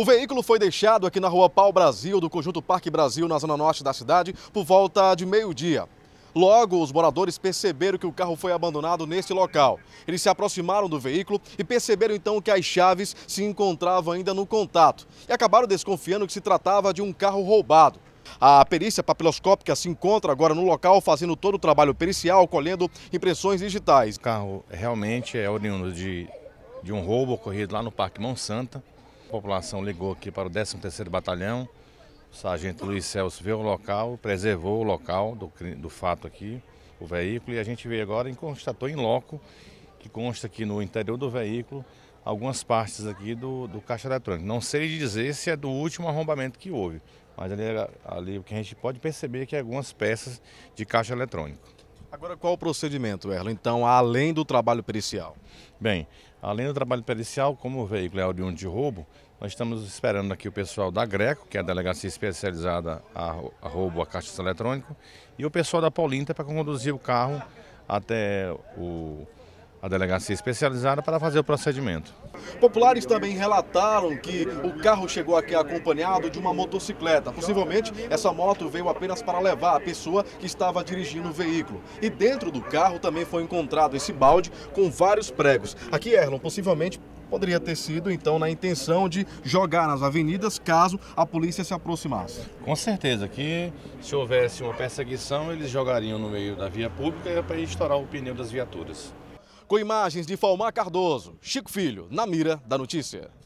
O veículo foi deixado aqui na rua Pau Brasil, do Conjunto Parque Brasil, na zona norte da cidade, por volta de meio-dia. Logo, os moradores perceberam que o carro foi abandonado neste local. Eles se aproximaram do veículo e perceberam então que as chaves se encontravam ainda no contato e acabaram desconfiando que se tratava de um carro roubado. A perícia papiloscópica se encontra agora no local fazendo todo o trabalho pericial, colhendo impressões digitais. O carro realmente é oriundo de, de um roubo ocorrido lá no Parque Mão Santa população ligou aqui para o 13º Batalhão, o sargento Luiz Celso veio ao local, preservou o local do, do fato aqui, o veículo, e a gente veio agora e constatou em loco, que consta aqui no interior do veículo, algumas partes aqui do, do caixa eletrônico. Não sei dizer se é do último arrombamento que houve, mas ali, ali o que a gente pode perceber é que algumas peças de caixa eletrônico. Agora, qual o procedimento, Erlo? Então, além do trabalho pericial? Bem, além do trabalho pericial, como o veículo é oriundo de roubo, nós estamos esperando aqui o pessoal da Greco, que é a delegacia especializada a roubo a caixas eletrônico, e o pessoal da Paulinta para conduzir o carro até o a delegacia especializada para fazer o procedimento. Populares também relataram que o carro chegou aqui acompanhado de uma motocicleta. Possivelmente, essa moto veio apenas para levar a pessoa que estava dirigindo o veículo. E dentro do carro também foi encontrado esse balde com vários pregos. Aqui, Erlon, possivelmente poderia ter sido, então, na intenção de jogar nas avenidas caso a polícia se aproximasse. Com certeza que se houvesse uma perseguição, eles jogariam no meio da via pública para estourar o pneu das viaturas. Com imagens de Falmar Cardoso, Chico Filho, na mira da notícia.